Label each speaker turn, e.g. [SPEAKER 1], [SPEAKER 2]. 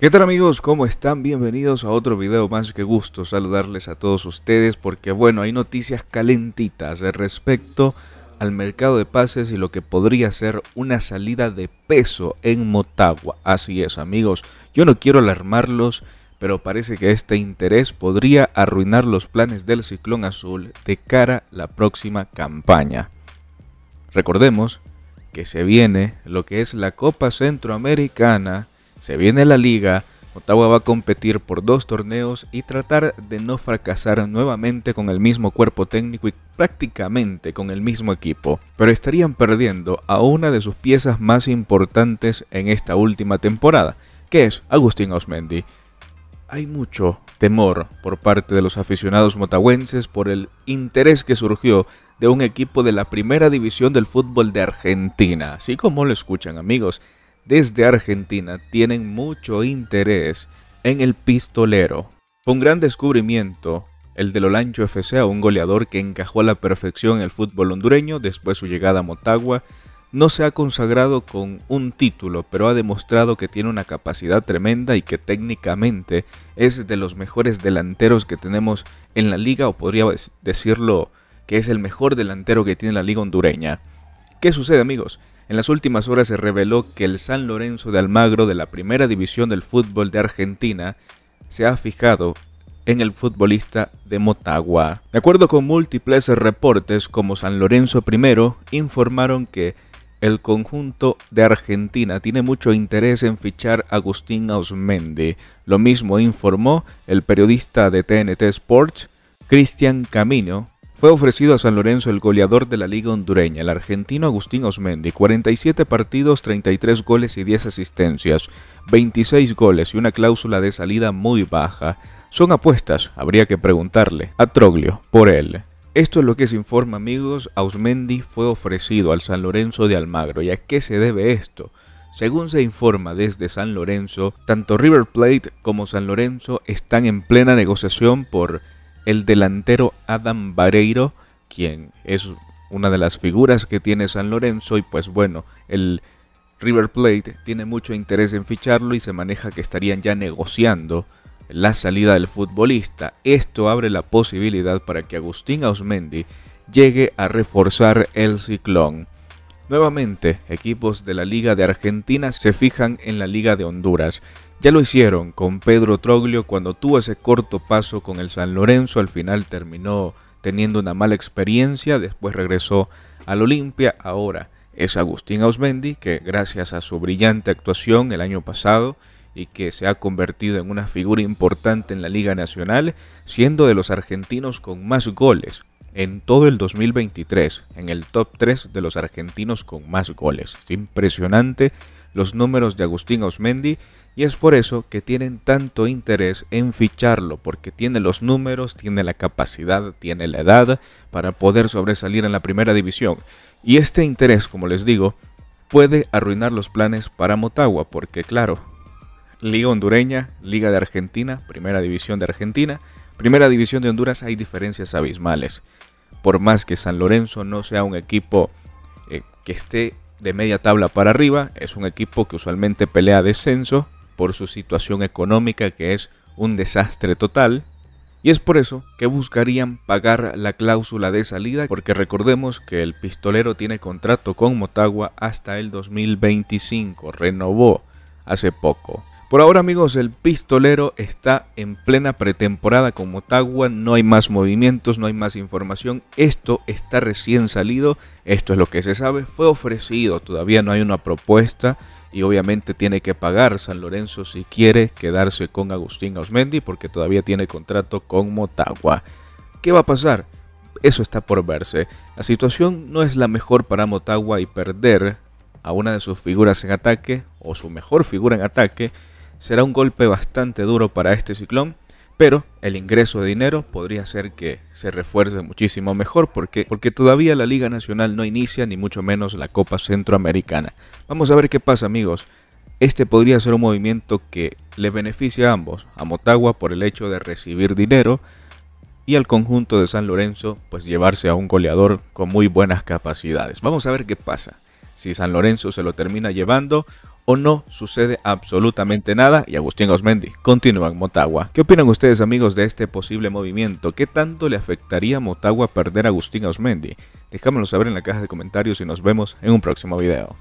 [SPEAKER 1] ¿Qué tal amigos? ¿Cómo están? Bienvenidos a otro video más. que gusto saludarles a todos ustedes porque bueno, hay noticias calentitas respecto al mercado de pases y lo que podría ser una salida de peso en Motagua. Así es amigos, yo no quiero alarmarlos, pero parece que este interés podría arruinar los planes del Ciclón Azul de cara a la próxima campaña. Recordemos que se viene lo que es la Copa Centroamericana se viene la liga, Motagua va a competir por dos torneos y tratar de no fracasar nuevamente con el mismo cuerpo técnico y prácticamente con el mismo equipo, pero estarían perdiendo a una de sus piezas más importantes en esta última temporada, que es Agustín Osmendi. Hay mucho temor por parte de los aficionados motahuenses por el interés que surgió de un equipo de la primera división del fútbol de Argentina, así como lo escuchan amigos desde Argentina tienen mucho interés en el pistolero. un gran descubrimiento el de Lolancho FCA, un goleador que encajó a la perfección en el fútbol hondureño después de su llegada a Motagua. No se ha consagrado con un título, pero ha demostrado que tiene una capacidad tremenda y que técnicamente es de los mejores delanteros que tenemos en la liga, o podría decirlo que es el mejor delantero que tiene la liga hondureña. ¿Qué sucede amigos? En las últimas horas se reveló que el San Lorenzo de Almagro de la primera división del fútbol de Argentina se ha fijado en el futbolista de Motagua. De acuerdo con múltiples reportes como San Lorenzo I, informaron que el conjunto de Argentina tiene mucho interés en fichar a Agustín Ausmendi. Lo mismo informó el periodista de TNT Sports, Cristian Camino, fue ofrecido a San Lorenzo el goleador de la Liga Hondureña, el argentino Agustín Osmendi, 47 partidos, 33 goles y 10 asistencias, 26 goles y una cláusula de salida muy baja. Son apuestas, habría que preguntarle a Troglio por él. Esto es lo que se informa amigos, Osmendi fue ofrecido al San Lorenzo de Almagro. ¿Y a qué se debe esto? Según se informa desde San Lorenzo, tanto River Plate como San Lorenzo están en plena negociación por el delantero Adam Vareiro, quien es una de las figuras que tiene San Lorenzo y pues bueno, el River Plate tiene mucho interés en ficharlo y se maneja que estarían ya negociando la salida del futbolista. Esto abre la posibilidad para que Agustín Ausmendi llegue a reforzar el ciclón. Nuevamente, equipos de la Liga de Argentina se fijan en la Liga de Honduras. Ya lo hicieron con Pedro Troglio cuando tuvo ese corto paso con el San Lorenzo, al final terminó teniendo una mala experiencia, después regresó al Olimpia, ahora es Agustín Ausmendi, que gracias a su brillante actuación el año pasado y que se ha convertido en una figura importante en la Liga Nacional, siendo de los argentinos con más goles en todo el 2023, en el top 3 de los argentinos con más goles. Es impresionante los números de Agustín Osmendi, y es por eso que tienen tanto interés en ficharlo, porque tiene los números, tiene la capacidad, tiene la edad para poder sobresalir en la primera división. Y este interés, como les digo, puede arruinar los planes para Motagua, porque claro, Liga Hondureña, Liga de Argentina, Primera División de Argentina, Primera División de Honduras, hay diferencias abismales. Por más que San Lorenzo no sea un equipo eh, que esté de media tabla para arriba. Es un equipo que usualmente pelea descenso por su situación económica que es un desastre total. Y es por eso que buscarían pagar la cláusula de salida, porque recordemos que el pistolero tiene contrato con Motagua hasta el 2025, renovó hace poco. Por ahora amigos, el pistolero está en plena pretemporada con Motagua, no hay más movimientos, no hay más información, esto está recién salido, esto es lo que se sabe, fue ofrecido, todavía no hay una propuesta y obviamente tiene que pagar San Lorenzo si quiere quedarse con Agustín Osmendi porque todavía tiene contrato con Motagua. ¿Qué va a pasar? Eso está por verse. La situación no es la mejor para Motagua y perder a una de sus figuras en ataque o su mejor figura en ataque será un golpe bastante duro para este ciclón, pero el ingreso de dinero podría hacer que se refuerce muchísimo mejor porque, porque todavía la Liga Nacional no inicia ni mucho menos la Copa Centroamericana. Vamos a ver qué pasa amigos. Este podría ser un movimiento que le beneficie a ambos, a Motagua por el hecho de recibir dinero y al conjunto de San Lorenzo pues llevarse a un goleador con muy buenas capacidades. Vamos a ver qué pasa. Si San Lorenzo se lo termina llevando o no sucede absolutamente nada y Agustín Osmendi continúa en Motagua. ¿Qué opinan ustedes amigos de este posible movimiento? ¿Qué tanto le afectaría a Motagua perder a Agustín Osmendi? Déjamelo saber en la caja de comentarios y nos vemos en un próximo video.